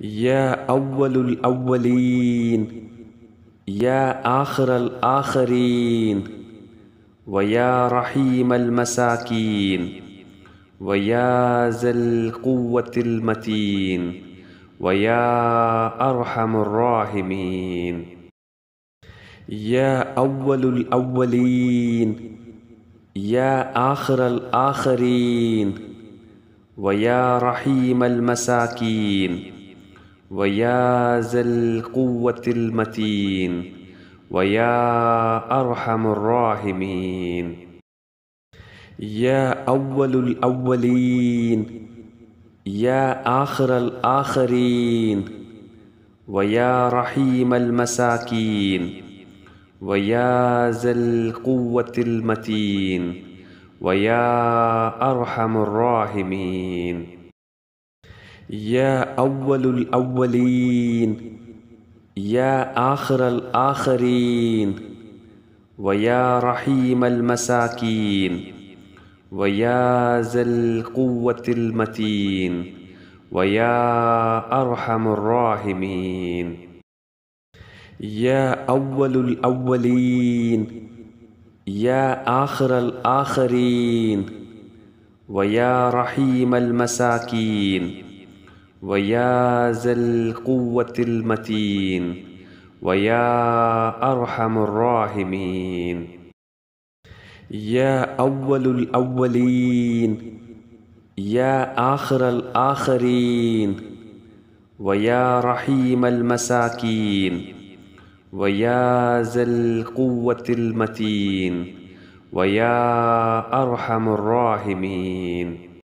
يا أول الأولين يا آخر الآخرين ويا رحيم المساكين ويا ذا القوة المتين ويا أرحم الراحمين يا أول الأولين يا آخر الآخرين ويا رحيم المساكين ويا ذا القوة المتين ويا أرحم الراحمين يا أول الأولين يا آخر الآخرين ويا رحيم المساكين ويا ذا القوة المتين ويا أرحم الراحمين يا أول الأولين يا آخر الآخرين ويا رحيم المساكين ويا ذا القوة المتين ويا أرحم الراحمين يا أول الأولين يا آخر الآخرين ويا رحيم المساكين ويا ذا القوة المتين ويا أرحم الراحمين يا أول الأولين يا آخر الآخرين ويا رحيم المساكين ويا ذا القوة المتين ويا أرحم الراحمين